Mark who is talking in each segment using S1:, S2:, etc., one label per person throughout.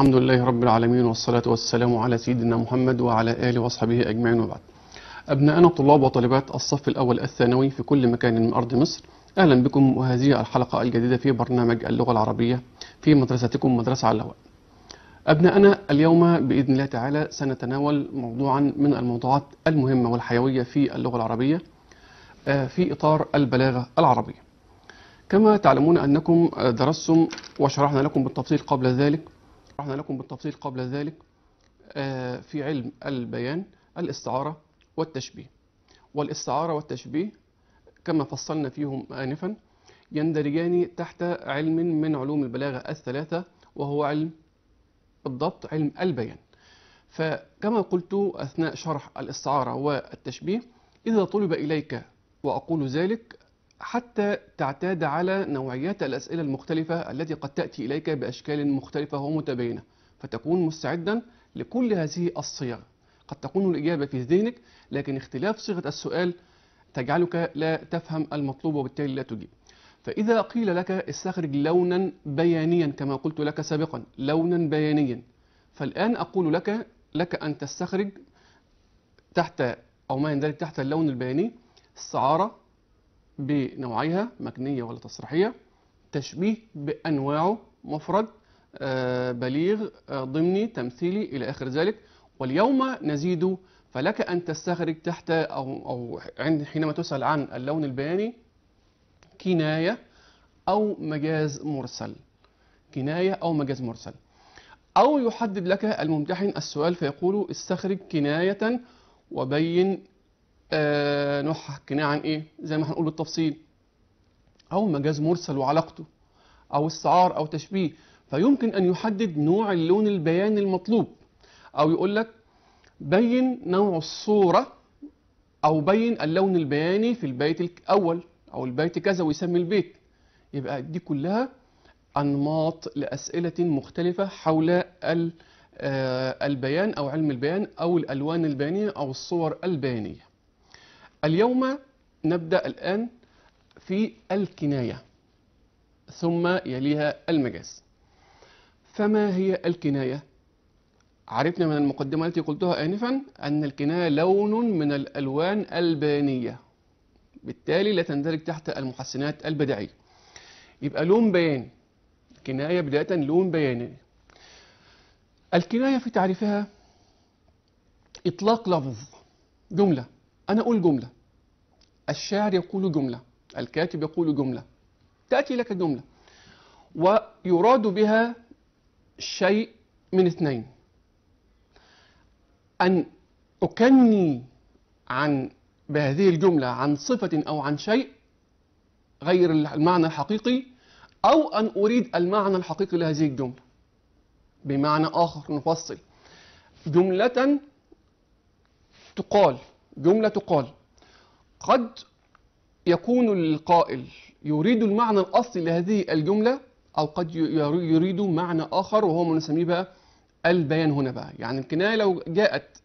S1: الحمد لله رب العالمين والصلاة والسلام على سيدنا محمد وعلى آله وصحبه أجمعين وبعد أبنائنا طلاب وطالبات الصف الأول الثانوي في كل مكان من أرض مصر أهلا بكم وهذه الحلقة الجديدة في برنامج اللغة العربية في مدرستكم مدرسة علوان أبناءنا اليوم بإذن الله تعالى سنتناول موضوعا من الموضوعات المهمة والحيوية في اللغة العربية آه، في إطار البلاغة العربية كما تعلمون أنكم آه، درستم وشرحنا لكم بالتفصيل قبل ذلك شرحنا لكم بالتفصيل قبل ذلك آه، في علم البيان الاستعارة والتشبيه والاستعارة والتشبيه كما فصلنا فيهم آنفا يندرجان تحت علم من علوم البلاغة الثلاثة وهو علم بالضبط علم البيان فكما قلت أثناء شرح الاستعارة والتشبيه إذا طلب إليك وأقول ذلك حتى تعتاد على نوعيات الأسئلة المختلفة التي قد تأتي إليك بأشكال مختلفة ومتباينة فتكون مستعدا لكل هذه الصيغ قد تكون الإجابة في ذهنك لكن اختلاف صيغة السؤال تجعلك لا تفهم المطلوب وبالتالي لا تجيب فإذا قيل لك استخرج لونا بيانيا كما قلت لك سابقا لونا بيانيا فالآن أقول لك لك أن تستخرج تحت أو ما يندرج تحت اللون البياني السعارة بنوعيها مكنية ولا تصريحية تشبيه بأنواعه مفرد آه، بليغ آه، ضمني تمثيلي إلى آخر ذلك واليوم نزيد فلك أن تستخرج تحت أو, أو حينما تسأل عن اللون البياني كناية أو مجاز مرسل كناية أو مجاز مرسل أو يحدد لك الممتحن السؤال فيقول استخرج كناية وبين آه، نوح حكيناه عن ايه زي ما هنقول بالتفصيل او مجاز مرسل وعلاقته او استعار او تشبيه فيمكن ان يحدد نوع اللون البياني المطلوب او يقول لك بين نوع الصوره او بين اللون البياني في البيت الاول او البيت كذا ويسمي البيت يبقى دي كلها انماط لاسئله مختلفه حول آه، البيان او علم البيان او الالوان البيانيه او الصور البيانيه اليوم نبدأ الآن في الكناية ثم يليها المجاز فما هي الكناية؟ عرفنا من المقدمة التي قلتها آنفا أن الكناية لون من الألوان البانية بالتالي لا تندرج تحت المحسنات البدعية يبقى لون بياني كناية بداية لون بياني الكناية في تعريفها إطلاق لفظ جملة أنا أقول جملة الشاعر يقول جملة الكاتب يقول جملة تأتي لك جملة ويراد بها شيء من اثنين أن أكني عن بهذه الجملة عن صفة أو عن شيء غير المعنى الحقيقي أو أن أريد المعنى الحقيقي لهذه الجملة بمعنى آخر نفصل جملة تقال جملة تقال قد يكون القائل يريد المعنى الأصلي لهذه الجملة أو قد يريد معنى آخر وهو ما نسميه بقى البيان هنا بقى يعني الكناية لو جاءت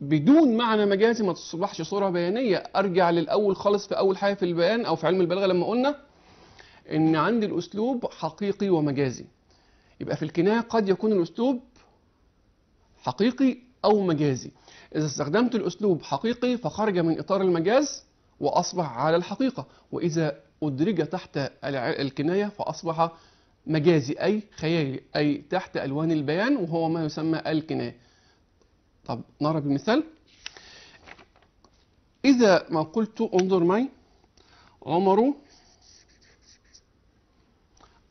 S1: بدون معنى مجازي ما تصبحش صورة بيانية أرجع للأول خالص في أول حاجة في البيان أو في علم البلاغة لما قلنا إن عندي الأسلوب حقيقي ومجازي يبقى في الكناية قد يكون الأسلوب حقيقي أو مجازي إذا استخدمت الأسلوب حقيقي فخرج من إطار المجاز وأصبح على الحقيقة وإذا أدرج تحت الكناية فأصبح مجازي أي خيالي أي تحت ألوان البيان وهو ما يسمى الكناية طب نرى بمثال إذا ما قلت انظر معي عمر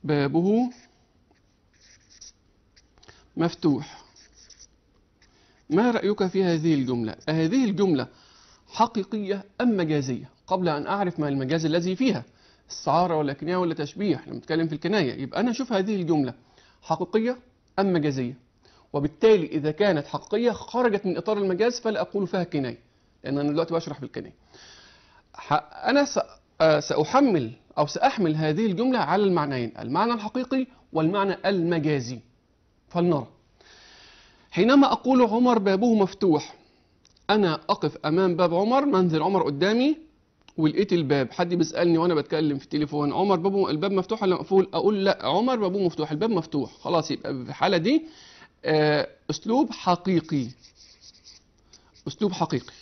S1: بابه مفتوح ما رأيك في هذه الجملة؟ هذه الجملة حقيقية أم مجازية؟ قبل أن أعرف ما المجاز الذي فيها استعارة ولا كناية ولا تشبيه لما نتكلم في الكناية يبقى أنا أشوف هذه الجملة حقيقية أم مجازية وبالتالي إذا كانت حقيقية خرجت من إطار المجاز فلا أقول فيها كناية لأن أنا دلوقتي بشرح في الكناية أنا آه، سأحمل أو سأحمل هذه الجملة على المعنيين المعنى الحقيقي والمعنى المجازي فلنرى حينما أقول عمر بابه مفتوح أنا أقف أمام باب عمر منزل عمر قدامي ولقيت الباب حد بيسالني وانا بتكلم في التليفون عمر بابه الباب مفتوح ولا مقفول اقول لا عمر بابه مفتوح الباب مفتوح خلاص يبقى في الحاله دي آه، اسلوب حقيقي اسلوب حقيقي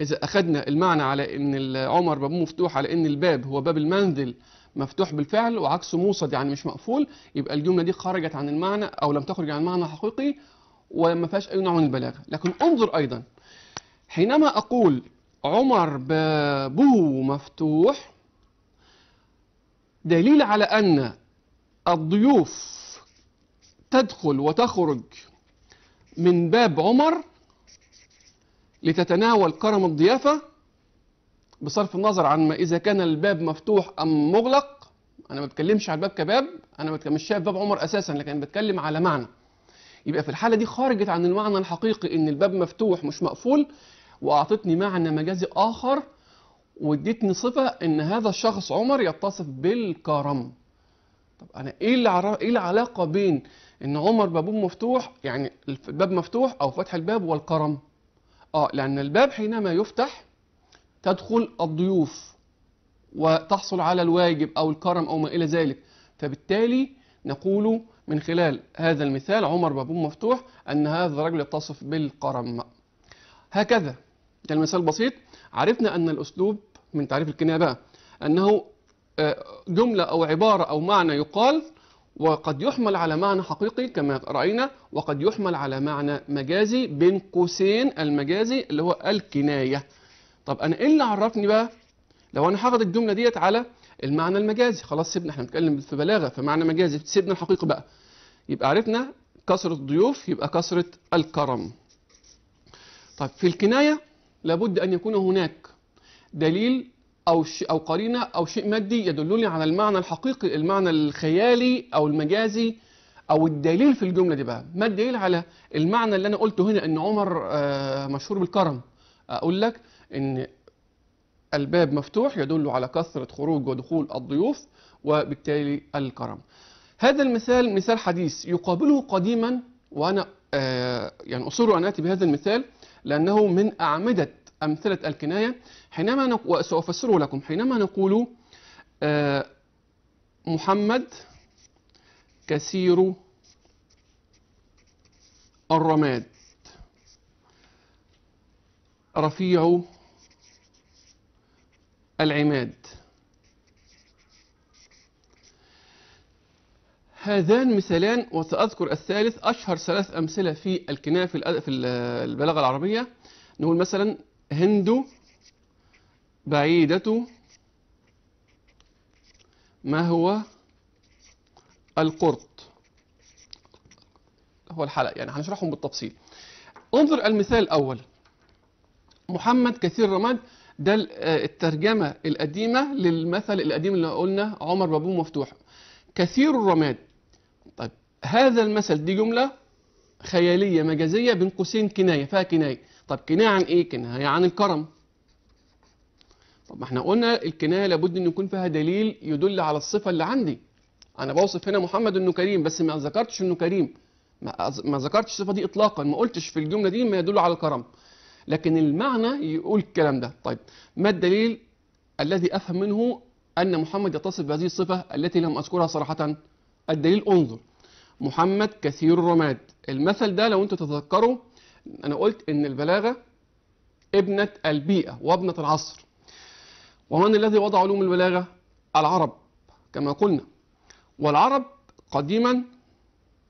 S1: اذا اخذنا المعنى على ان عمر بابه مفتوح على ان الباب هو باب المنزل مفتوح بالفعل وعكسه موصد يعني مش مقفول يبقى الجمله دي خرجت عن المعنى او لم تخرج عن المعنى الحقيقي وما فيهاش اي نوع من البلاغه لكن انظر ايضا حينما اقول عمر بابه مفتوح دليل على ان الضيوف تدخل وتخرج من باب عمر لتتناول كرم الضيافه بصرف النظر عن ما إذا كان الباب مفتوح أم مغلق أنا ما بتكلمش على الباب كباب أنا مش شايف باب عمر أساسا لكن بتكلم على معنى يبقى في الحالة دي خرجت عن المعنى الحقيقي إن الباب مفتوح مش مقفول وأعطتني معنى مجازي آخر واديتني صفة إن هذا الشخص عمر يتصف بالكرم طب أنا إيه اللي عر... إيه العلاقة بين إن عمر بابه مفتوح يعني الباب مفتوح أو فتح الباب والكرم؟ آه لأن الباب حينما يفتح تدخل الضيوف وتحصل على الواجب أو الكرم أو ما إلى ذلك فبالتالي نقول من خلال هذا المثال عمر بابون مفتوح أن هذا الرجل يتصف بالكرم هكذا ده المثال بسيط عرفنا أن الأسلوب من تعريف الكناية بقى أنه آه، جملة أو عبارة أو معنى يقال وقد يحمل على معنى حقيقي كما رأينا وقد يحمل على معنى مجازي بين قوسين المجازي اللي هو الكناية طب انا ايه اللي عرفني بقى لو انا هاخد الجمله ديت على المعنى المجازي خلاص سيبنا احنا بنتكلم في بلاغه فمعنى مجازي سيبنا الحقيقي بقى يبقى عرفنا كسره الضيوف يبقى كسره الكرم طب في الكنايه لابد ان يكون هناك دليل او او قرينه او شيء مادي يدلني على المعنى الحقيقي المعنى الخيالي او المجازي او الدليل في الجمله دي بقى ما الدليل على المعنى اللي انا قلته هنا ان عمر آه، مشهور بالكرم اقول لك ان الباب مفتوح يدل على كثرة خروج ودخول الضيوف وبالتالي الكرم هذا المثال مثال حديث يقابله قديما وأنا آه، يعني أصر أن آتي بهذا المثال لأنه من أعمدة أمثلة الكناية حينما نق... وسأفسره لكم حينما نقول آه، محمد كثير الرماد رفيع العماد هذان مثالان وسأذكر الثالث أشهر ثلاث أمثلة في الكناية في البلاغة العربية نقول مثلا هند بعيدة ما هو القرط هو الحلق يعني هنشرحهم بالتفصيل انظر المثال الأول محمد كثير رماد ده آه، الترجمة القديمة للمثل القديم اللي قلنا عمر بابوه مفتوح كثير الرماد طيب هذا المثل دي جملة خيالية مجازية بين قوسين كناية فيها كناية طب كناية عن ايه كناية عن الكرم طب ما احنا قلنا الكناية لابد ان يكون فيها دليل يدل على الصفة اللي عندي انا بوصف هنا محمد انه كريم بس ما ذكرتش انه كريم ما ذكرتش الصفة دي اطلاقا ما قلتش في الجملة دي ما يدل على الكرم لكن المعنى يقول الكلام ده طيب ما الدليل الذي أفهم منه أن محمد يتصف بهذه الصفة التي لم أذكرها صراحة الدليل انظر محمد كثير الرماد المثل ده لو أنتوا تتذكروا أنا قلت إن البلاغة ابنة البيئة وابنة العصر ومن الذي وضع علوم البلاغة العرب كما قلنا والعرب قديما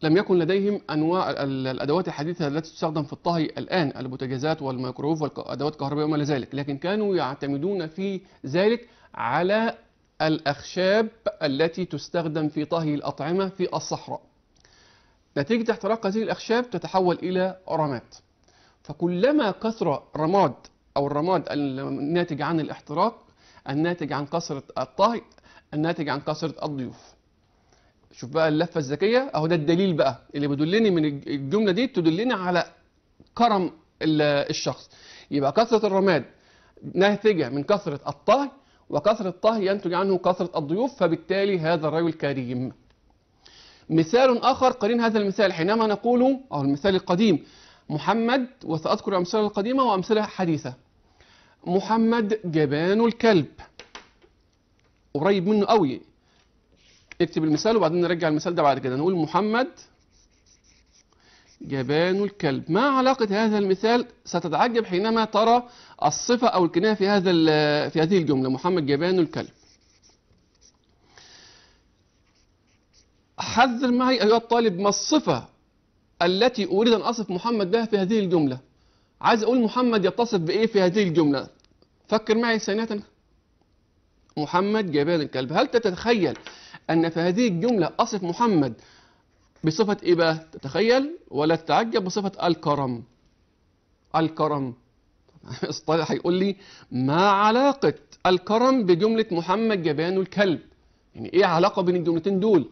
S1: لم يكن لديهم انواع الادوات الحديثه التي تستخدم في الطهي الان البوتاجازات والميكروويف والادوات الكهربائيه وما الى ذلك لكن كانوا يعتمدون في ذلك على الاخشاب التي تستخدم في طهي الاطعمه في الصحراء نتيجه احتراق هذه الاخشاب تتحول الى رماد فكلما كثر رماد او الرماد الناتج عن الاحتراق الناتج عن كثره الطهي الناتج عن كثره الضيوف شوف بقى اللفه الذكيه اهو ده الدليل بقى اللي بيدلني من الجمله دي تدلني على كرم الشخص يبقى كثره الرماد ناتجه من كثره الطهي وكثره الطهي ينتج عنه كثره الضيوف فبالتالي هذا الرجل كريم مثال اخر قرين هذا المثال حينما نقول او المثال القديم محمد وساذكر امثله قديمه وامثله حديثه محمد جبان الكلب قريب منه قوي نكتب المثال وبعدين نرجع المثال ده بعد كده نقول محمد جبان الكلب ما علاقة هذا المثال ستتعجب حينما ترى الصفة أو الكناية في هذا في هذه الجملة محمد جبان الكلب حذر معي أيها الطالب ما الصفة التي أريد أن أصف محمد بها في هذه الجملة عايز أقول محمد يتصف بإيه في هذه الجملة فكر معي ثانية محمد جبان الكلب هل تتخيل أن في هذه الجملة أصف محمد بصفة إيه بقى؟ تتخيل ولا تتعجب بصفة الكرم الكرم اصطلح هيقول لي ما علاقة الكرم بجملة محمد جبان الكلب يعني إيه علاقة بين الجملتين دول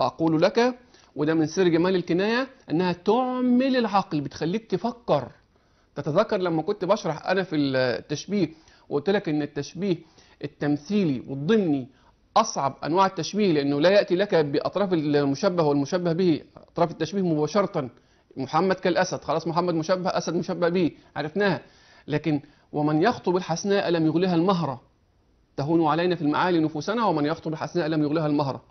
S1: أقول لك وده من سر جمال الكناية أنها تعمل العقل بتخليك تفكر تتذكر لما كنت بشرح أنا في التشبيه وقلت لك أن التشبيه التمثيلي والضمني أصعب أنواع التشبيه لأنه لا يأتي لك بأطراف المشبه والمشبه به أطراف التشبيه مباشرة محمد كالأسد خلاص محمد مشبه أسد مشبه به عرفناها لكن ومن يخطب الحسناء لم يغلها المهرة تهون علينا في المعالي نفوسنا ومن يخطب الحسناء لم يغلها المهرة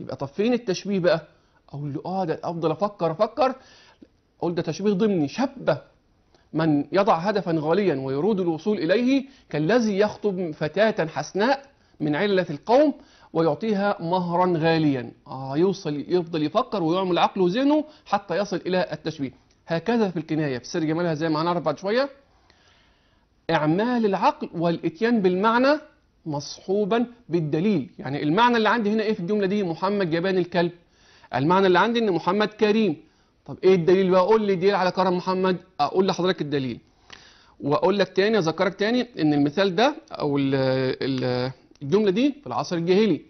S1: يبقى طب فين التشبيه بقى أقول له آه ده أفضل أفكر أفكر أقول ده تشبيه ضمني شبه من يضع هدفا غاليا ويريد الوصول إليه كالذي يخطب فتاة حسناء من علة القوم ويعطيها مهرا غاليا آه يوصل يفضل يفكر ويعمل عقله وذهنه حتى يصل إلى التشبيه هكذا في الكناية في سر جمالها زي ما هنعرف بعد شوية إعمال العقل والإتيان بالمعنى مصحوبا بالدليل يعني المعنى اللي عندي هنا إيه في الجملة دي محمد جبان الكلب المعنى اللي عندي إن محمد كريم طب إيه الدليل بقى قول لي دليل على كرم محمد أقول لحضرتك الدليل واقول لك تاني اذكرك تاني ان المثال ده او ال ال الجملة دي في العصر الجاهلي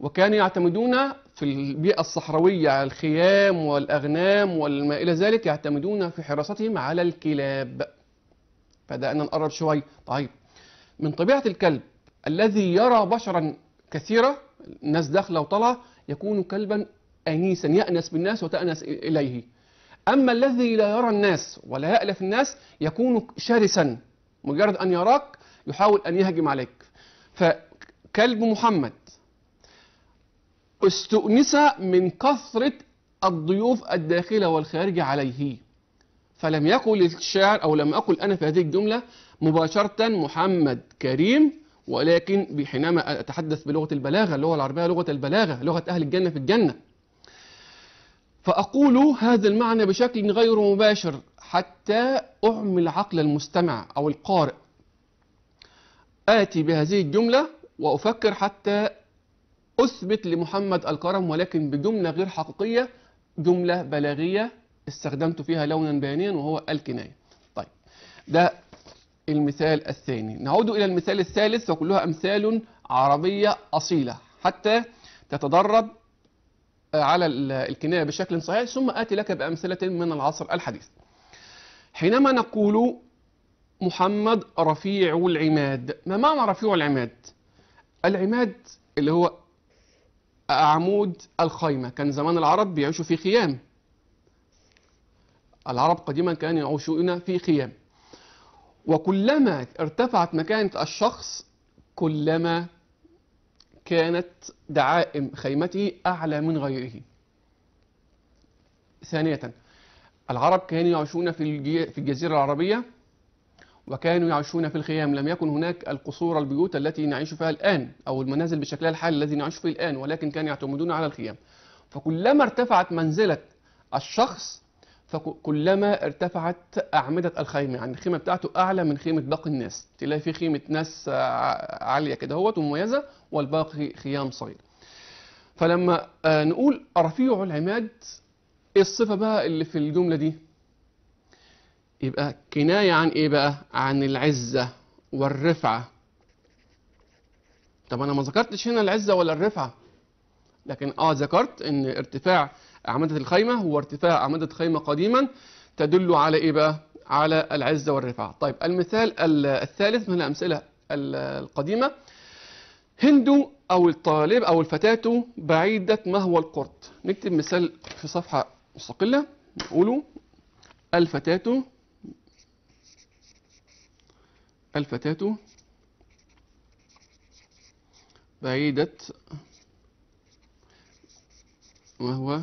S1: وكانوا يعتمدون في البيئة الصحراوية على الخيام والأغنام وما إلى ذلك يعتمدون في حراستهم على الكلاب بدأنا نقرب شوية طيب من طبيعة الكلب الذي يرى بشرا كثيرة الناس داخلة وطالعة يكون كلبا أنيسا يأنس بالناس وتأنس إليه أما الذي لا يرى الناس ولا يألف الناس يكون شرسا مجرد أن يراك يحاول أن يهجم عليك كلب محمد استؤنس من كثرة الضيوف الداخلة والخارجة عليه فلم يقل الشاعر أو لم أقل أنا في هذه الجملة مباشرة محمد كريم ولكن حينما أتحدث بلغة البلاغة اللغة العربية لغة البلاغة لغة أهل الجنة في الجنة فأقول هذا المعنى بشكل غير مباشر حتى أعمل عقل المستمع أو القارئ آتي بهذه الجملة وأفكر حتى أثبت لمحمد الكرم ولكن بجملة غير حقيقية جملة بلاغية استخدمت فيها لونا بيانيا وهو الكناية طيب ده المثال الثاني نعود إلى المثال الثالث وكلها أمثال عربية أصيلة حتى تتدرب على الكناية بشكل صحيح ثم آتي لك بأمثلة من العصر الحديث حينما نقول محمد رفيع العماد ما معنى رفيع العماد؟ العماد اللي هو عمود الخيمة كان زمان العرب بيعيشوا في خيام العرب قديما كانوا يعيشون في خيام وكلما ارتفعت مكانة الشخص كلما كانت دعائم خيمته أعلى من غيره ثانية العرب كانوا يعيشون في الجزيرة العربية وكانوا يعيشون في الخيام لم يكن هناك القصور البيوت التي نعيش فيها الآن أو المنازل بشكلها الحالي الذي نعيش فيه الآن ولكن كانوا يعتمدون على الخيام فكلما ارتفعت منزلة الشخص فكلما ارتفعت أعمدة الخيمة يعني الخيمة بتاعته أعلى من خيمة باقي الناس تلاقي في خيمة ناس عالية كده اهوت ومميزة والباقي خيام صغير فلما آه، نقول رفيع العماد ايه الصفة بقى اللي في الجملة دي يبقى كناية عن إيه بقى؟ عن العزة والرفعة طب أنا ما ذكرتش هنا العزة ولا الرفعة لكن آه ذكرت إن ارتفاع أعمدة الخيمة هو ارتفاع أعمدة خيمة قديما تدل على إيه بقى؟ على العزة والرفعة طيب المثال الثالث من الأمثلة القديمة هند أو الطالب أو الفتاة بعيدة ما هو القرد نكتب مثال في صفحة مستقلة نقوله الفتاة الفتاة بعيدة وهو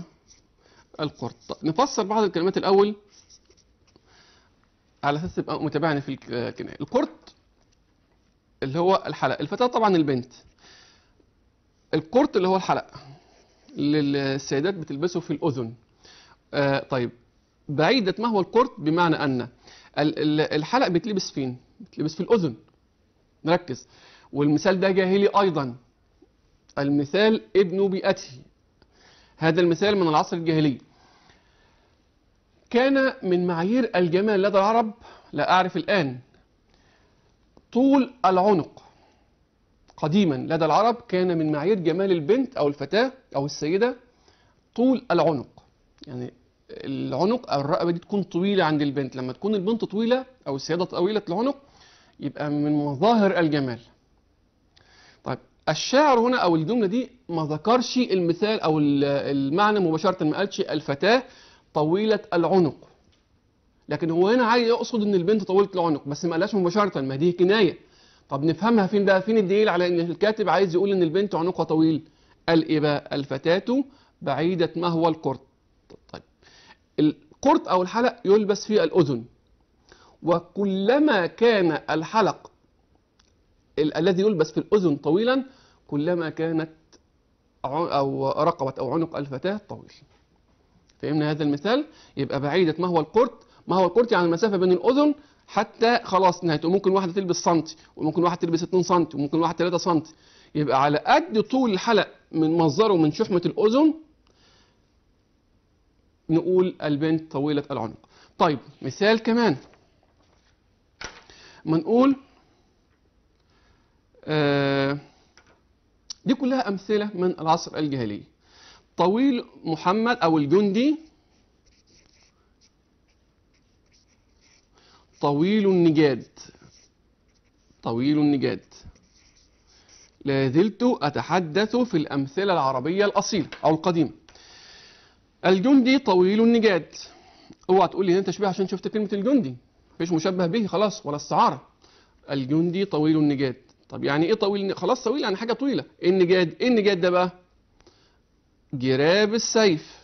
S1: القرط نفسر بعض الكلمات الأول على أساس تبقى متابعني في الكناية القرط اللي هو الحلق الفتاة طبعا البنت القرط اللي هو الحلق اللي السيدات بتلبسه في الأذن آه طيب بعيدة ما هو القرط بمعنى أن الحلق بيتلبس فين بتلبس في الأذن نركز والمثال ده جاهلي أيضا المثال ابن بيئته هذا المثال من العصر الجاهلي كان من معايير الجمال لدى العرب لا أعرف الآن طول العنق قديما لدى العرب كان من معايير جمال البنت أو الفتاة أو السيدة طول العنق يعني العنق أو الرقبة دي تكون طويلة عند البنت لما تكون البنت طويلة أو السيدة طويلة العنق يبقى من مظاهر الجمال طيب الشاعر هنا او الجمله دي ما ذكرش المثال او المعنى مباشره ما قالش الفتاه طويله العنق لكن هو هنا عايز يقصد ان البنت طويله العنق بس ما قالهاش مباشره ما دي كنايه طب نفهمها فين بقى فين الدليل على ان الكاتب عايز يقول ان البنت عنقها طويل قال ايه بقى الفتاه بعيده ما هو القرط طيب القرط او الحلق يلبس في الاذن وكلما كان الحلق الذي يلبس في الأذن طويلا كلما كانت أو رقبة أو عنق الفتاة طويل فهمنا هذا المثال يبقى بعيدة ما هو القرط ما هو القرط يعني المسافة بين الأذن حتى خلاص نهايته ممكن واحدة تلبس سنتي وممكن واحدة تلبس 2 سنتي وممكن واحد 3 سنتي يبقى على قد طول الحلق من مصدره من شحمة الأذن نقول البنت طويلة العنق طيب مثال كمان منقول آه دي كلها أمثلة من العصر الجاهلي طويل محمد أو الجندي طويل النجاد طويل النجاد لا زلت أتحدث في الأمثلة العربية الأصيلة أو القديمة الجندي طويل النجاد اوعى تقول لي انت شبه عشان شفت كلمة الجندي مفيش مشبه به خلاص ولا استعاره الجندي طويل النجاد طب يعني ايه طويل خلاص طويل يعني حاجه طويله إيه النجاد ايه النجاد ده بقى جراب السيف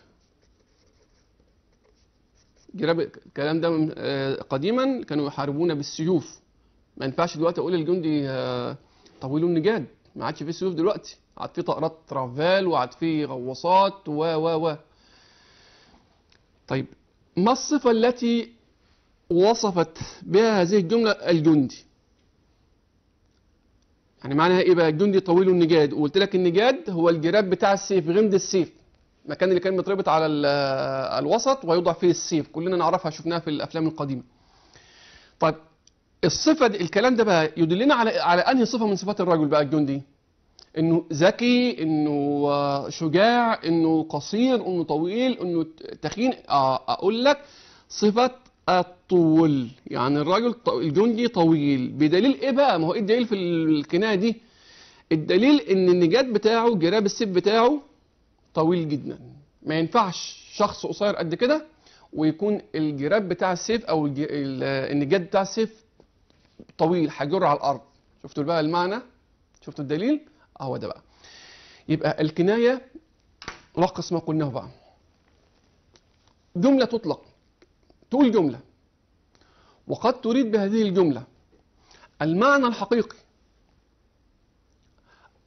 S1: جراب الكلام ده آه، قديما كانوا يحاربون بالسيوف ما ينفعش دلوقتي اقول الجندي آه، طويل النجاد ما عادش فيه سيوف دلوقتي عاد فيه طائرات ترافال وعاد فيه غواصات و و و طيب ما الصفه التي وصفت بها هذه الجملة الجندي يعني معناها ايه بقى الجندي طويل النجاد وقلت لك النجاد هو الجراب بتاع السيف غمد السيف المكان اللي كان متربط على الوسط ويوضع فيه السيف كلنا نعرفها شفناها في الافلام القديمه طيب الصفه دي الكلام ده بقى يدلنا على على انهي صفه من صفات الرجل بقى الجندي انه ذكي انه آه، شجاع انه قصير انه طويل انه تخين آه، اقول لك صفه الطول يعني الراجل الجندي طويل بدليل ايه بقى ما هو ايه الدليل في الكنايه دي الدليل ان النجاد بتاعه جراب السيف بتاعه طويل جدا ما ينفعش شخص قصير قد كده ويكون الجراب بتاع السيف او النجاد بتاع السيف طويل هيجر على الارض شفتوا بقى المعنى شفتوا الدليل اهو ده بقى يبقى الكنايه رقص ما قلناه بقى جمله تطلق تقول جملة وقد تريد بهذه الجملة المعنى الحقيقي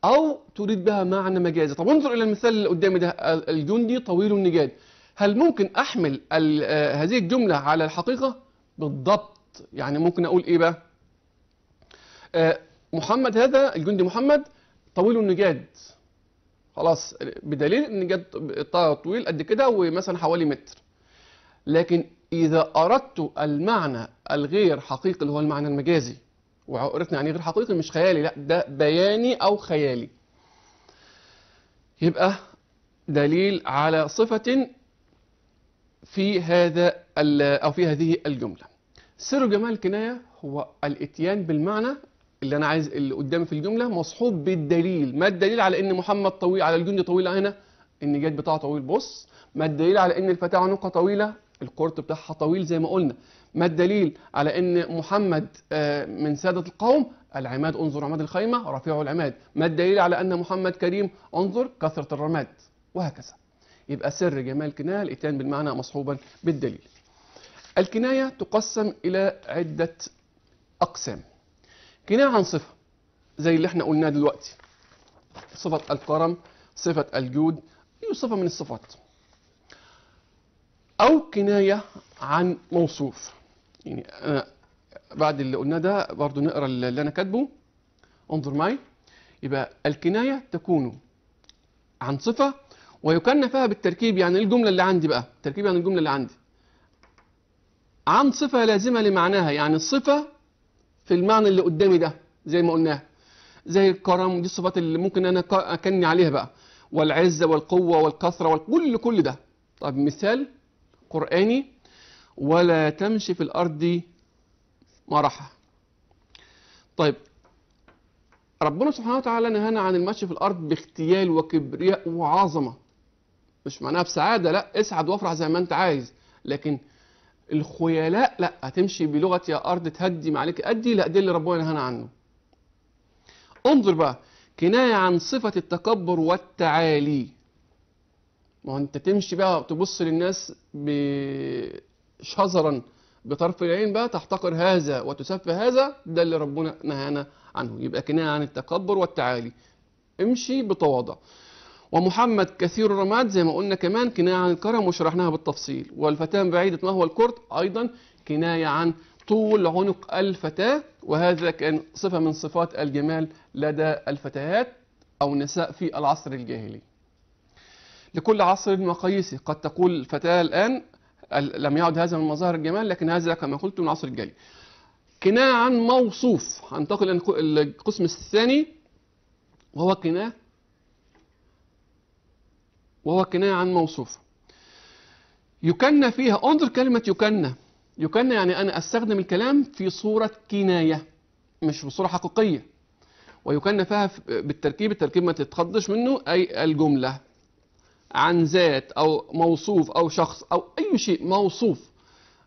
S1: أو تريد بها معنى مجازي طب انظر إلى المثال اللي قدامي ده الجندي طويل النجاد هل ممكن أحمل آه، هذه الجملة على الحقيقة بالضبط يعني ممكن أقول إيه بقى آه محمد هذا الجندي محمد طويل النجاد خلاص بدليل النجاد طويل قد كده ومثلا حوالي متر لكن إذا أردت المعنى الغير حقيقي اللي هو المعنى المجازي وعرفنا يعني غير حقيقي مش خيالي لا ده بياني أو خيالي يبقى دليل على صفة في هذا أو في هذه الجملة سر جمال الكناية هو الاتيان بالمعنى اللي أنا عايز اللي قدامي في الجملة مصحوب بالدليل ما الدليل على إن محمد طويل على الجندي طويلة هنا النجاد بتاعه طويل بص ما الدليل على إن الفتاة عنقها طويلة الكورت بتاعها طويل زي ما قلنا ما الدليل على ان محمد آه، من سادة القوم العماد انظر عماد الخيمة رفيع العماد ما الدليل على ان محمد كريم انظر كثرة الرماد وهكذا يبقى سر جمال الكناية الاتيان بالمعنى مصحوبا بالدليل الكناية تقسم إلى عدة أقسام كناية عن صفة زي اللي احنا قلناه دلوقتي صفة الكرم صفة الجود إيه صفة من الصفات أو كناية عن موصوف يعني أنا آه، بعد اللي قلناه ده برضو نقرأ اللي أنا كاتبه انظر معي يبقى الكناية تكون عن صفة ويكن فيها بالتركيب يعني الجملة اللي عندي بقى تركيب يعني الجملة اللي عندي عن صفة لازمة لمعناها يعني الصفة في المعنى اللي قدامي ده زي ما قلناه زي الكرم ودي الصفات اللي ممكن أنا أكني عليها بقى والعزة والقوة والكثرة وكل كل ده طب مثال قرآني ولا تمشي في الأرض مرحا طيب ربنا سبحانه وتعالى نهانا عن المشي في الأرض باختيال وكبرياء وعظمة مش معناها بسعادة لا اسعد وافرح زي ما أنت عايز لكن الخيلاء لا هتمشي بلغة يا أرض تهدي ما عليك أدي لا دي اللي ربنا نهانا عنه انظر بقى كناية عن صفة التكبر والتعالي ما هو انت تمشي بقى تبص للناس شظرا بطرف العين بقى تحتقر هذا وتسف هذا ده اللي ربنا نهانا عنه يبقى كناية عن التكبر والتعالي امشي بتواضع ومحمد كثير الرماد زي ما قلنا كمان كناية عن الكرم وشرحناها بالتفصيل والفتاة بعيدة ما هو الكرد أيضا كناية عن طول عنق الفتاة وهذا كان صفة من صفات الجمال لدى الفتيات أو نساء في العصر الجاهلي لكل عصر مقاييسه قد تقول الفتاة الآن لم يعد هذا من مظاهر الجمال لكن هذا كما قلت من العصر الجاي كناية عن موصوف هنتقل القسم الثاني وهو كناية وهو كناية عن موصوف يكنى فيها انظر كلمة يكنى يكنى يعني أنا أستخدم الكلام في صورة كناية مش بصورة حقيقية ويكنى فيها بالتركيب التركيب ما تتخضش منه أي الجملة عن ذات أو موصوف أو شخص أو أي شيء موصوف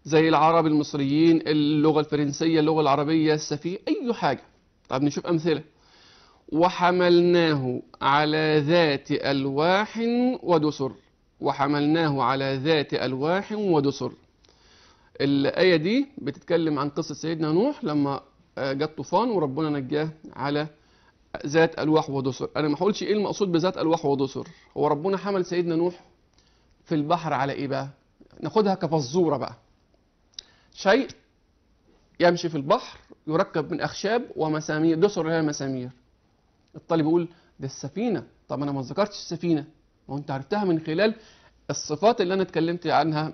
S1: زي العرب المصريين اللغة الفرنسية اللغة العربية السفيه أي حاجة طب نشوف أمثلة وحملناه على ذات ألواح ودسر وحملناه على ذات ألواح ودسر الآية دي بتتكلم عن قصة سيدنا نوح لما آه، جاء طوفان وربنا نجاه على ذات الواح ودسر انا ما هقولش ايه المقصود بذات الواح ودسر هو ربنا حمل سيدنا نوح في البحر على ايه بقى ناخدها كفزوره بقى شيء يمشي في البحر يركب من اخشاب ومسامير دسر هي المسامير الطالب يقول ده السفينه طب انا ما ذكرتش السفينه ما انت عرفتها من خلال الصفات اللي انا اتكلمت عنها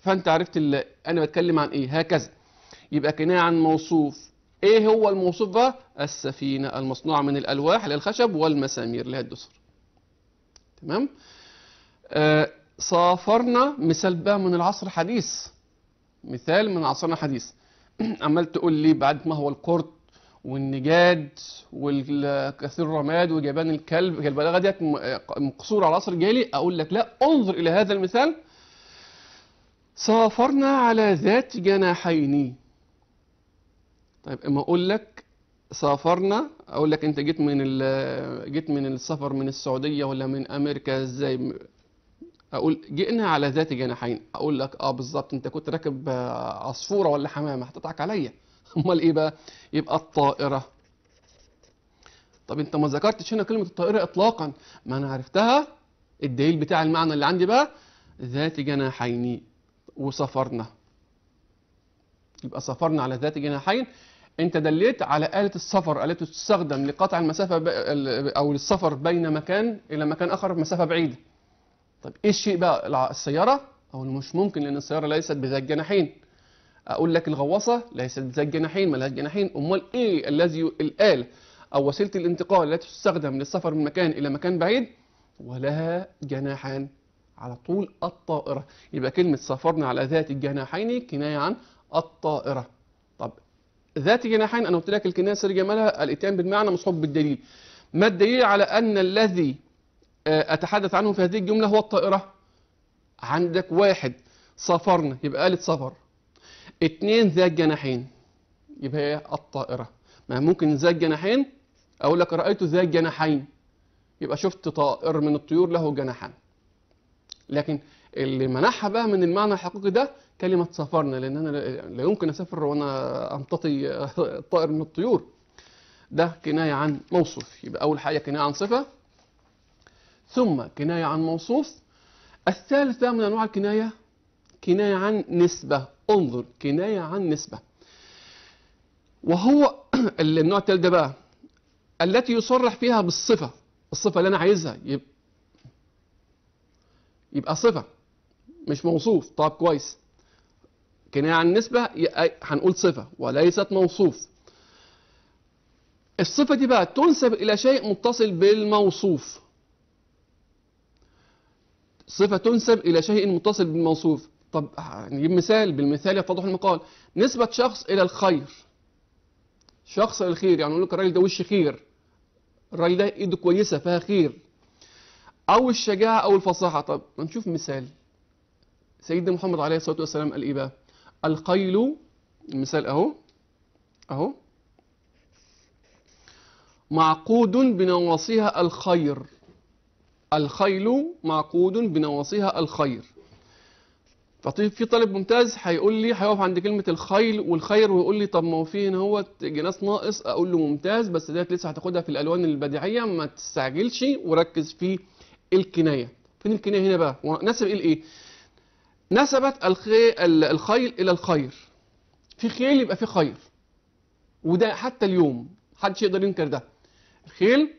S1: فانت عرفت اللي انا بتكلم عن ايه هكذا يبقى كنايه عن موصوف ايه هو الموصوف بقى السفينه المصنوعه من الالواح للخشب والمسامير اللي هي الدسر تمام آه صافرنا مثال بقى من العصر الحديث مثال من عصرنا الحديث عمال تقول لي بعد ما هو القرط والنجاد والكثير الرماد وجبان الكلب البلاغه ديت مقصوره على العصر الجاهلي اقول لك لا انظر الى هذا المثال سافرنا على ذات جناحين طيب اما اقول لك سافرنا اقول لك انت جيت من جيت من السفر من السعوديه ولا من امريكا ازاي اقول جئنا على ذات جناحين اقول لك اه بالظبط انت كنت راكب آه، عصفوره ولا حمامه هتضحك عليا امال ايه بقى يبقى الطائره طب انت ما ذكرتش هنا كلمه الطائره اطلاقا ما انا عرفتها الدليل بتاع المعنى اللي عندي بقى ذات جناحين وسافرنا يبقى سافرنا على ذات جناحين انت دليت على آلة السفر التي تستخدم لقطع المسافة ب... او للسفر بين مكان الى مكان اخر مسافة بعيدة طب ايه الشيء بقى السيارة اقول مش ممكن لان السيارة ليست بذات جناحين اقول لك الغواصة ليست بذات جناحين ما لهاش جناحين امال ايه الذي الآلة او وسيلة الانتقال التي تستخدم للسفر من مكان الى مكان بعيد ولها جناحان على طول الطائرة يبقى كلمة سافرنا على ذات الجناحين كناية عن الطائرة ذات جناحين أنا قلت لك الكناية سر جمالها الإتيان بالمعنى مصحوب بالدليل ما الدليل على أن الذي آه، أتحدث عنه في هذه الجملة هو الطائرة عندك واحد سافرنا يبقى آلة سفر اثنين ذات جناحين يبقى هي الطائرة ما ممكن ذات جناحين أقول لك رأيت ذات جناحين يبقى شفت طائر من الطيور له جناحان لكن اللي منحها بقى من المعنى الحقيقي ده كلمه سفرنا لان انا لا يمكن اسافر وانا امتطي طائر من الطيور ده كنايه عن موصوف يبقى اول حاجه كنايه عن صفه ثم كنايه عن موصوف الثالثه من انواع الكنايه كنايه عن نسبه انظر كنايه عن نسبه وهو النوع الثالث ده بقى التي يصرح فيها بالصفه الصفه اللي انا عايزها يبقى يبقى صفه مش موصوف طب كويس كنايه عن نسبه هنقول صفة وليست موصوف الصفة دي بقى تنسب إلى شيء متصل بالموصوف صفة تنسب إلى شيء متصل بالموصوف طب نجيب مثال بالمثال يتضح المقال نسبة شخص إلى الخير شخص إلى الخير يعني نقول لك الراجل ده وش خير الراجل ده إيده كويسة فيها خير أو الشجاعة أو الفصاحة طب نشوف مثال سيدنا محمد عليه الصلاة والسلام قال إيه بقى القيل مثال أهو أهو معقود بنواصيها الخير الخيل معقود بنواصيها الخير فطيب في طالب ممتاز هيقول لي هيقف عند كلمة الخيل والخير ويقول لي طب ما هو في هنا هو جناس ناقص أقول له ممتاز بس ديت لسه هتاخدها في الألوان البديعية ما تستعجلش وركز في الكناية فين الكناية هنا بقى وناسب إيه لإيه؟ نسبت الخيل الى الخير في خيل يبقى في خير وده حتى اليوم محدش يقدر ينكر ده الخيل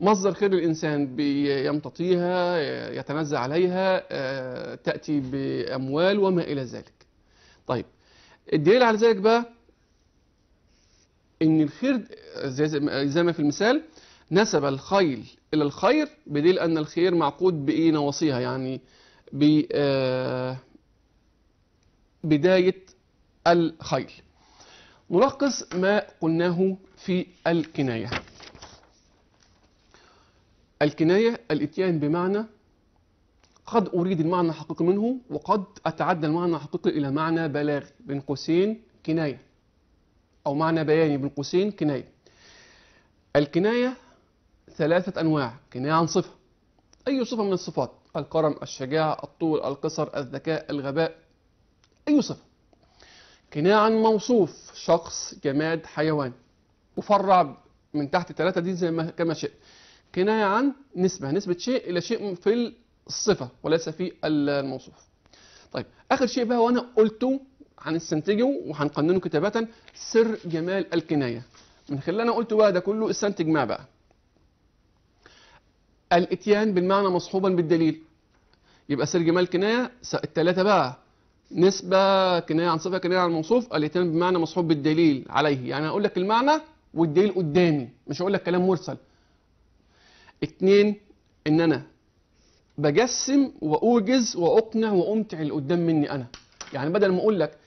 S1: مصدر خير الإنسان بيمتطيها يتنزع عليها آه، تأتي بأموال وما إلى ذلك طيب الدليل على ذلك بقى إن الخير زي ما في المثال نسب الخيل إلى الخير بدليل أن الخير معقود بإيه نواصيها يعني آه، بداية الخيل نلخص ما قلناه في الكناية الكناية الاتيان بمعنى قد أريد المعنى الحقيقي منه وقد أتعدى المعنى الحقيقي إلى معنى بلاغي بين قوسين كناية أو معنى بياني بين قوسين كناية الكناية ثلاثة أنواع كناية عن صفة أي صفة من الصفات الكرم الشجاعة الطول القصر الذكاء الغباء أي صفة كناعا موصوف شخص جماد حيوان وفرع من تحت ثلاثة دي زي ما كما شئت كناية عن نسبة نسبة شيء إلى شيء في الصفة وليس في الموصوف طيب آخر شيء بقى وأنا قلته هنستنتجه وهنقننه كتابة سر جمال الكناية من خلال أنا قلته بقى ده كله استنتج ما بقى الاتيان بالمعنى مصحوبا بالدليل يبقى سير جمال كناية التلاتة بقى نسبة كناية عن صفة كناية عن موصوف الاتيان بمعنى مصحوب بالدليل عليه يعني اقول لك المعنى والدليل قدامي مش هقول لك كلام مرسل اتنين ان انا بجسم واوجز واقنع وامتع اللي قدام مني انا يعني بدل ما اقول لك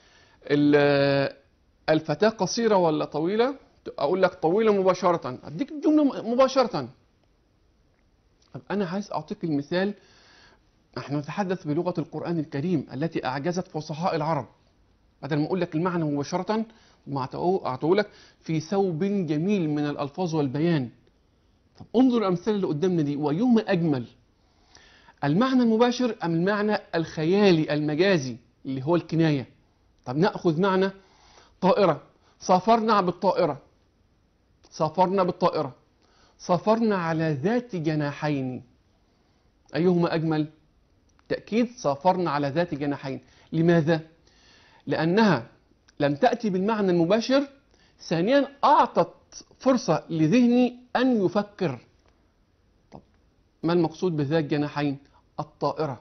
S1: الفتاة قصيرة ولا طويلة اقول لك طويلة مباشرة اديك الجملة مباشرة طب انا عايز اعطيك المثال نحن نتحدث بلغة القرآن الكريم التي أعجزت فصحاء العرب بدل ما أقول لك المعنى مباشرة ما أعطوه لك في ثوب جميل من الألفاظ والبيان طب انظر الأمثلة اللي قدامنا دي ويوم أجمل المعنى المباشر أم المعنى الخيالي المجازي اللي هو الكناية طب نأخذ معنى طائرة سافرنا بالطائرة سافرنا بالطائرة سافرنا على ذات جناحين أيهما أجمل بالتأكيد صافرنا على ذات جناحين لماذا؟ لأنها لم تأتي بالمعنى المباشر ثانيا أعطت فرصة لذهني أن يفكر طب ما المقصود بذات جناحين؟ الطائرة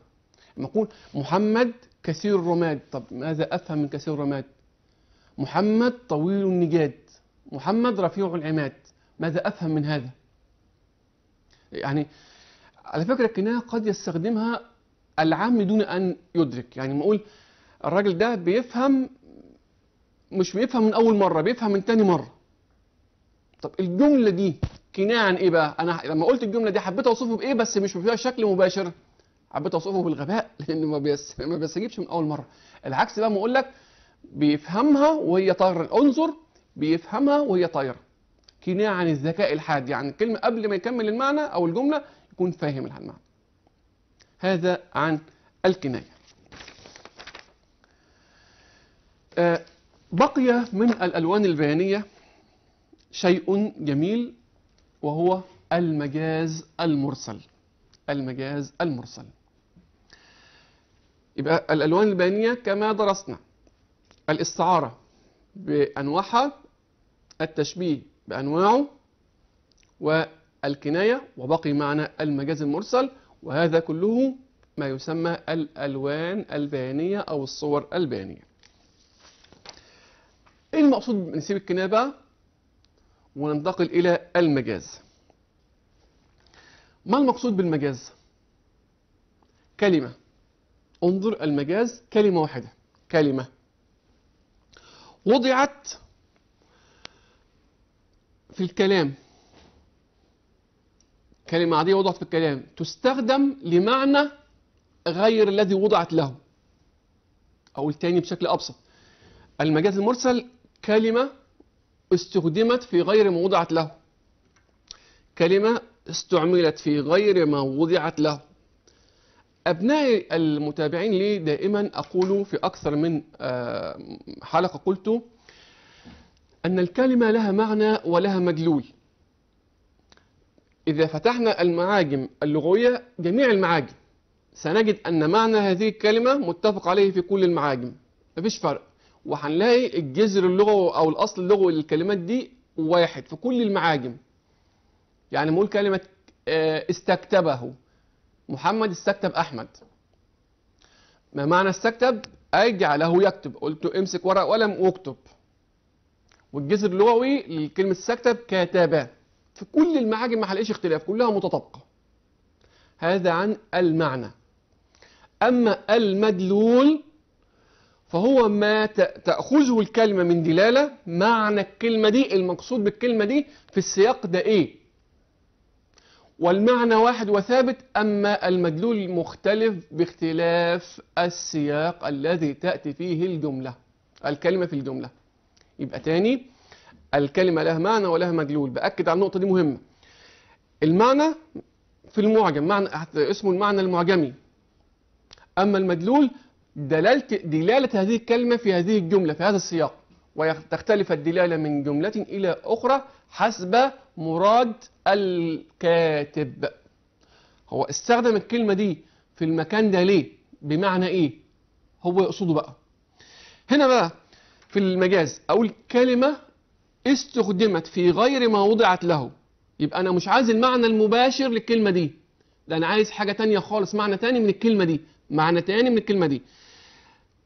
S1: نقول محمد كثير الرماد طب ماذا أفهم من كثير الرماد؟ محمد طويل النجاد محمد رفيع العماد ماذا أفهم من هذا؟ يعني على فكرة الكناية قد يستخدمها العام دون ان يدرك يعني بنقول الراجل ده بيفهم مش بيفهم من اول مره بيفهم من تاني مره طب الجمله دي كنايه عن ايه بقى انا لما قلت الجمله دي حبيت اوصفه بايه بس مش بفيها شكل مباشر حبيت اوصفه بالغباء لان ما بيس ما بيستجيبش من اول مره العكس بقى ما اقول لك بيفهمها وهي طايره انظر بيفهمها وهي طايره كنايه عن الذكاء الحاد يعني الكلمه قبل ما يكمل المعنى او الجمله يكون فاهم المعنى هذا عن الكناية آه، بقي من الألوان البيانية شيء جميل وهو المجاز المرسل المجاز المرسل يبقى الألوان البيانية كما درسنا الاستعارة بأنواعها التشبيه بأنواعه والكناية وبقي معنا المجاز المرسل وهذا كله ما يسمى الألوان البيانية أو الصور البيانية إيه المقصود نسيب الكنابة وننتقل إلى المجاز ما المقصود بالمجاز كلمة انظر المجاز كلمة واحدة كلمة وضعت في الكلام كلمة عادية وضعت في الكلام تستخدم لمعنى غير الذي وضعت له أقول تاني بشكل أبسط المجاز المرسل كلمة استخدمت في غير ما وضعت له كلمة استعملت في غير ما وضعت له أبنائي المتابعين لي دائما أقول في أكثر من آه، حلقة قلت أن الكلمة لها معنى ولها مدلول إذا فتحنا المعاجم اللغوية جميع المعاجم سنجد أن معنى هذه الكلمة متفق عليه في كل المعاجم مفيش فرق وهنلاقي الجذر اللغوي أو الأصل اللغوي للكلمات دي واحد في كل المعاجم يعني نقول كلمة آه، استكتبه محمد استكتب أحمد ما معنى استكتب؟ أي جعله يكتب قلت امسك ورق وقلم واكتب والجذر اللغوي لكلمة استكتب كتابه في كل المعاجم ما حلقش اختلاف كلها متطابقة هذا عن المعنى أما المدلول فهو ما تأخذه الكلمة من دلالة معنى الكلمة دي المقصود بالكلمة دي في السياق ده إيه والمعنى واحد وثابت أما المدلول مختلف باختلاف السياق الذي تأتي فيه الجملة الكلمة في الجملة يبقى تاني الكلمة لها معنى ولها مدلول بأكد على النقطة دي مهمة المعنى في المعجم معنى اسمه المعنى المعجمي أما المدلول دلالة, دلالة هذه الكلمة في هذه الجملة في هذا السياق وتختلف الدلالة من جملة إلى أخرى حسب مراد الكاتب هو استخدم الكلمة دي في المكان ده ليه بمعنى إيه هو يقصده بقى هنا بقى في المجاز أقول كلمة استخدمت في غير ما وضعت له يبقى أنا مش عايز المعنى المباشر للكلمة دي ده أنا عايز حاجة تانية خالص معنى تاني من الكلمة دي معنى تاني من الكلمة دي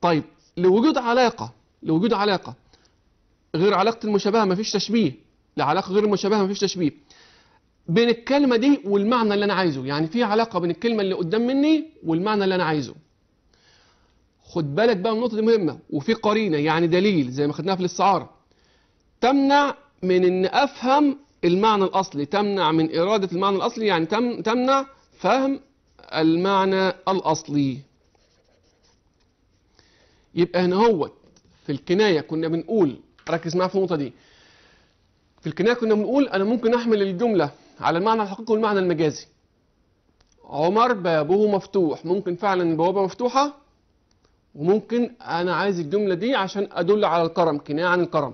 S1: طيب لوجود علاقة لوجود علاقة غير علاقة المشابهة مفيش تشبيه لعلاقة غير المشابهة مفيش تشبيه بين الكلمة دي والمعنى اللي أنا عايزه يعني في علاقة بين الكلمة اللي قدام مني والمعنى اللي أنا عايزه خد بالك بقى من النقطة دي مهمة وفي قرينة يعني دليل زي ما خدناها في الاستعارة تمنع من ان افهم المعنى الاصلي تمنع من اراده المعنى الاصلي يعني تمنع فهم المعنى الاصلي يبقى هنا هو في الكنايه كنا بنقول ركز معايا في النقطه دي في الكنايه كنا بنقول انا ممكن احمل الجمله على المعنى الحقيقي والمعنى المجازي عمر بابه مفتوح ممكن فعلا البوابه مفتوحه وممكن انا عايز الجمله دي عشان ادل على الكرم كنايه عن الكرم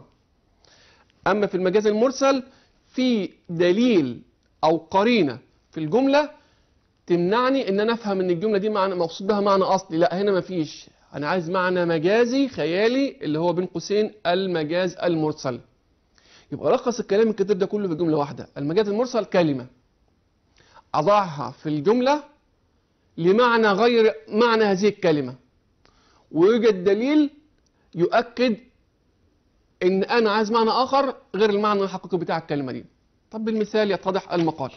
S1: أما في المجاز المرسل في دليل أو قرينة في الجملة تمنعني ان انا افهم ان الجمله دي معنى مقصود بها معنى اصلي لا هنا مفيش انا عايز معنى مجازي خيالي اللي هو بين قوسين المجاز المرسل يبقى لخص الكلام الكتير ده كله في جمله واحده المجاز المرسل كلمه اضعها في الجمله لمعنى غير معنى هذه الكلمه ويوجد دليل يؤكد ان انا عايز معنى اخر غير المعنى الحقيقي بتاع الكلمه دي طب بالمثال يتضح المقال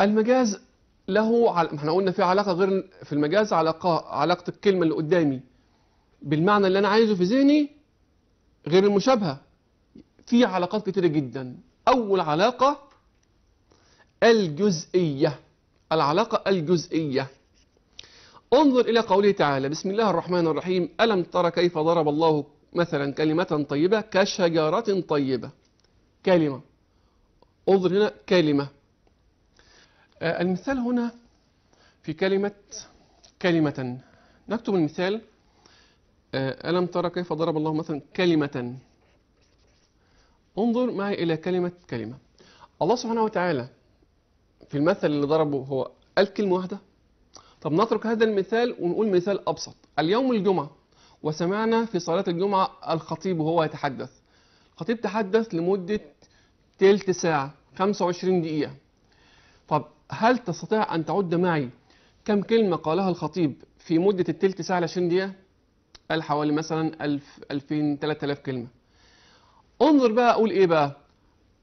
S1: المجاز له عل... احنا قلنا في علاقه غير في المجاز علاقه علاقه الكلمه اللي قدامي بالمعنى اللي انا عايزه في ذهني غير المشابهه في علاقات كتيره جدا اول علاقه الجزئيه العلاقه الجزئيه انظر إلى قوله تعالى بسم الله الرحمن الرحيم ألم تر كيف ضرب الله مثلا كلمة طيبة كشجرة طيبة كلمة انظر هنا كلمة آه، المثال هنا في كلمة كلمة نكتب المثال آه، ألم ترى كيف ضرب الله مثلا كلمة انظر معي إلى كلمة كلمة الله سبحانه وتعالى في المثل اللي ضربه هو قال كلمة واحدة طب نترك هذا المثال ونقول مثال أبسط اليوم الجمعة وسمعنا في صلاة الجمعة الخطيب وهو يتحدث الخطيب تحدث لمدة تلت ساعة 25 دقيقة طب هل تستطيع أن تعد معي كم كلمة قالها الخطيب في مدة التلت ساعة ل 20 دقيقة؟ قال حوالي مثلا 1000 2000 3000 كلمة انظر بقى أقول إيه بقى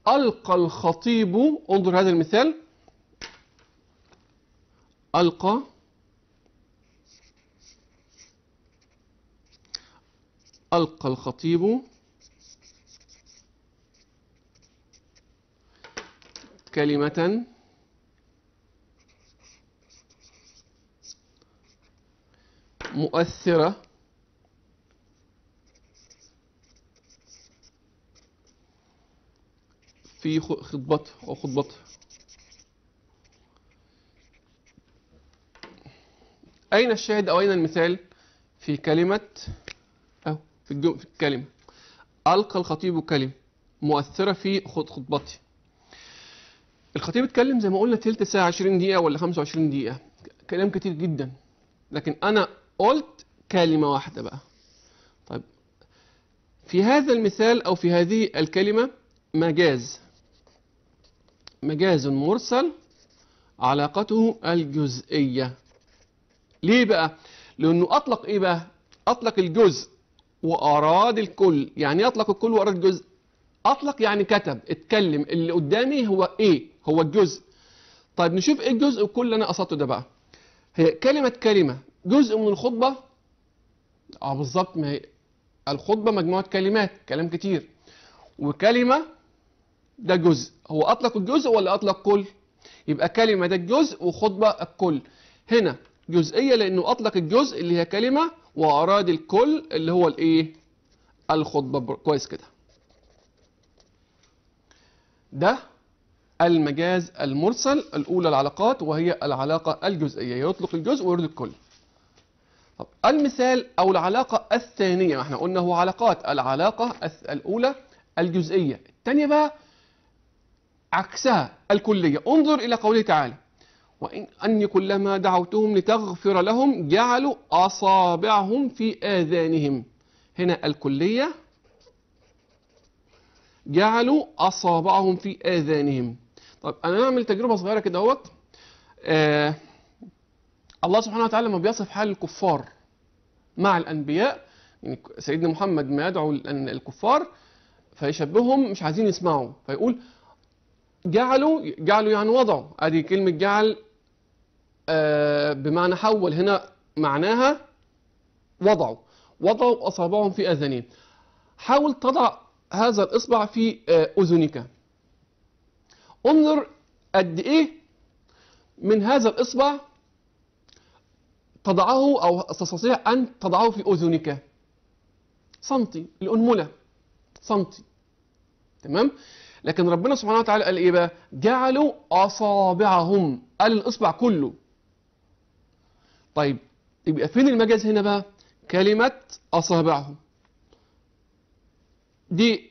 S1: ألقى الخطيب انظر هذا المثال ألقى ألقى الخطيب كلمة مؤثرة في خطبته وخطبته أين الشاهد أو أين المثال في كلمة في, في الكلمة ألقى الخطيب كلمة مؤثرة في خطبتي الخطيب اتكلم زي ما قلنا تلت ساعة 20 دقيقة ولا 25 دقيقة كلام كتير جدا لكن أنا قلت كلمة واحدة بقى طيب في هذا المثال أو في هذه الكلمة مجاز مجاز مرسل علاقته الجزئية ليه بقى؟ لأنه أطلق إيه بقى؟ أطلق الجزء وأراد الكل يعني اطلق الكل وأراد الجزء أطلق يعني كتب اتكلم اللي قدامي هو إيه هو الجزء طيب نشوف إيه الجزء والكل اللي أنا قصدته ده بقى هي كلمة كلمة جزء من الخطبة اه بالظبط ما هي الخطبة مجموعة كلمات كلام كتير وكلمة ده جزء هو أطلق الجزء ولا أطلق كل يبقى كلمة ده الجزء وخطبة الكل هنا جزئية لأنه أطلق الجزء اللي هي كلمة وأراد الكل اللي هو الإيه؟ الخطبة كويس كده ده المجاز المرسل الأولى العلاقات وهي العلاقة الجزئية يطلق الجزء ويرد الكل طب المثال أو العلاقة الثانية ما احنا قلنا هو علاقات العلاقة الأولى الجزئية الثانية بقى عكسها الكلية انظر إلى قوله تعالى وأن كلما دعوتهم لتغفر لهم جعلوا أصابعهم في آذانهم هنا الكلية جعلوا أصابعهم في آذانهم طب أنا أعمل تجربة صغيرة كده اهوت آه الله سبحانه وتعالى لما بيصف حال الكفار مع الأنبياء يعني سيدنا محمد ما يدعو الكفار فيشبههم مش عايزين يسمعوا فيقول جعلوا جعلوا يعني وضعوا ادي كلمه جعل آه، بمعنى حول هنا معناها وضعوا وضعوا أصابعهم في أذنين حاول تضع هذا الإصبع في آه، أذنك انظر قد إيه من هذا الإصبع تضعه أو تستطيع أن تضعه في أذنك سنتي الأنملة سنتي تمام لكن ربنا سبحانه وتعالى قال إيه بقى جعلوا أصابعهم قال الإصبع كله طيب يبقى فين المجاز هنا بقى كلمة أصابعهم دي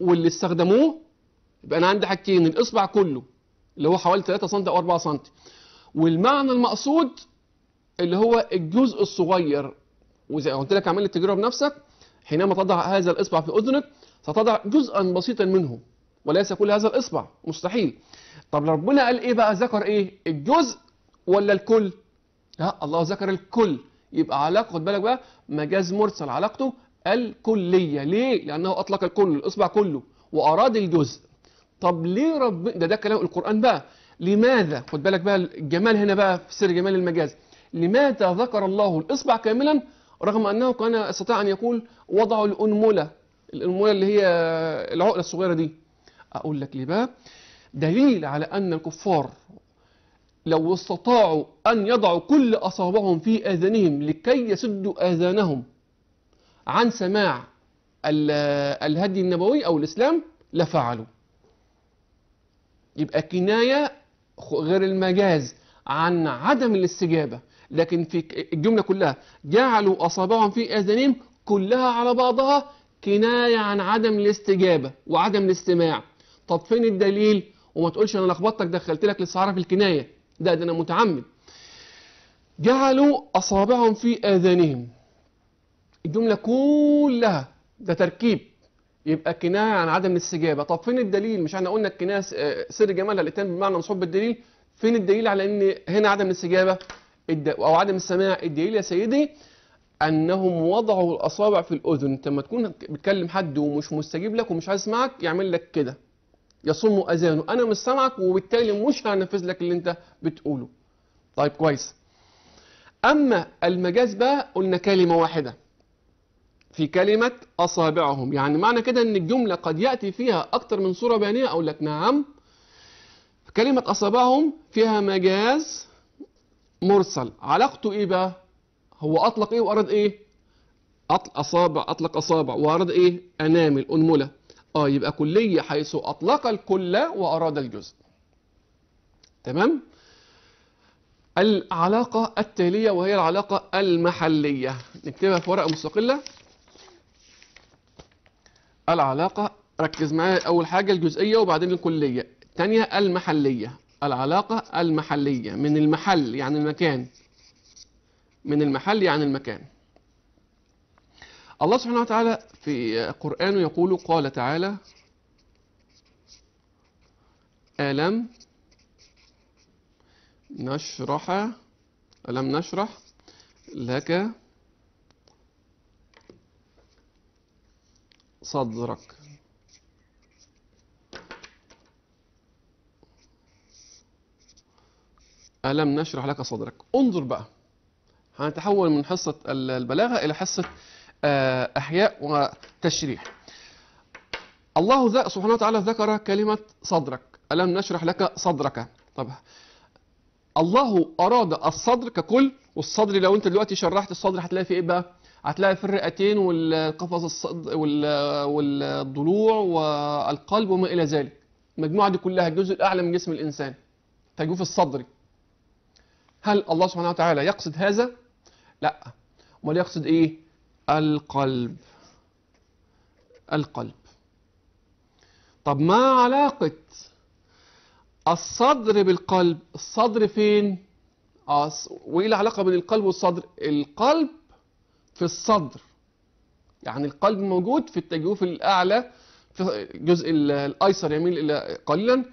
S1: واللي استخدموه يبقى أنا عندي حاجتين الإصبع كله اللي هو حوالي 3 سم أو 4 سم والمعنى المقصود اللي هو الجزء الصغير وزي ما قلت لك عملت التجربه بنفسك حينما تضع هذا الاصبع في اذنك ستضع جزءا بسيطا منه وليس كل هذا الاصبع مستحيل طب ربنا قال ايه بقى ذكر ايه الجزء ولا الكل لا الله ذكر الكل يبقى علاقه خد بالك بقى مجاز مرسل علاقته الكليه ليه لانه اطلق الكل الاصبع كله واراد الجزء طب ليه رب ده ده كلام القران بقى لماذا خد بالك بقى الجمال هنا بقى في سر جمال المجاز لماذا ذكر الله الاصبع كاملا رغم انه كان يستطيع ان يقول وضعوا الانمله الانمله اللي هي العقله الصغيره دي اقول لك ليه بقى دليل على ان الكفار لو استطاعوا أن يضعوا كل أصابعهم في آذانهم لكي يسدوا آذانهم عن سماع الهدي النبوي أو الإسلام لفعلوا يبقى كناية غير المجاز عن عدم الاستجابة لكن في الجملة كلها جعلوا أصابعهم في آذانهم كلها على بعضها كناية عن عدم الاستجابة وعدم الاستماع طب فين الدليل وما تقولش أنا لخبطتك دخلت لك للسعارة في الكناية ده ده أنا متعمد جعلوا أصابعهم في آذانهم الجملة كلها ده تركيب يبقى كناية عن عدم الاستجابة طب فين الدليل مش احنا قلنا الكناية آه، سر جمالها الاتيان بمعنى مصحوب بالدليل فين الدليل على ان هنا عدم الاستجابة او عدم السماع الدليل يا سيدي انهم وضعوا الاصابع في الاذن انت لما تكون بتكلم حد ومش مستجيب لك ومش عايز يسمعك يعمل لك كده يصم اذانه انا مش سامعك وبالتالي مش هنفذ لك اللي انت بتقوله طيب كويس اما المجاز بقى قلنا كلمه واحده في كلمه اصابعهم يعني معنى كده ان الجمله قد ياتي فيها اكتر من صوره بيانيه اقول لك نعم كلمه اصابعهم فيها مجاز مرسل علاقته ايه بقى هو اطلق ايه وارد ايه أطلق أصابع أطلق أصابع وارد إيه؟ أنامل أنملة اه يبقى كلية حيث أطلق الكل وأراد الجزء تمام العلاقة التالية وهي العلاقة المحلية نكتبها في ورقة مستقلة العلاقة ركز معايا أول حاجة الجزئية وبعدين الكلية الثانية المحلية العلاقة المحلية من المحل يعني المكان من المحل يعني المكان الله سبحانه وتعالى في قرآنه يقول قال تعالى ألم نشرح ألم نشرح لك صدرك ألم نشرح لك صدرك انظر بقى هنتحول من حصة البلاغة إلى حصة آه، أحياء وتشريح الله سبحانه وتعالى ذكر كلمة صدرك ألم نشرح لك صدرك طب الله أراد الصدر ككل والصدر لو أنت دلوقتي شرحت الصدر هتلاقي فيه إيه بقى؟ هتلاقي في الرئتين والقفص الصدر والضلوع والقلب وما إلى ذلك المجموعة دي كلها الجزء الأعلى من جسم الإنسان تجوف الصدر. هل الله سبحانه وتعالى يقصد هذا؟ لا امال يقصد ايه؟ القلب القلب طب ما علاقة الصدر بالقلب الصدر فين آه وايه العلاقة بين القلب والصدر القلب في الصدر يعني القلب موجود في التجوف الأعلى في الجزء الأيسر يميل إلى قليلا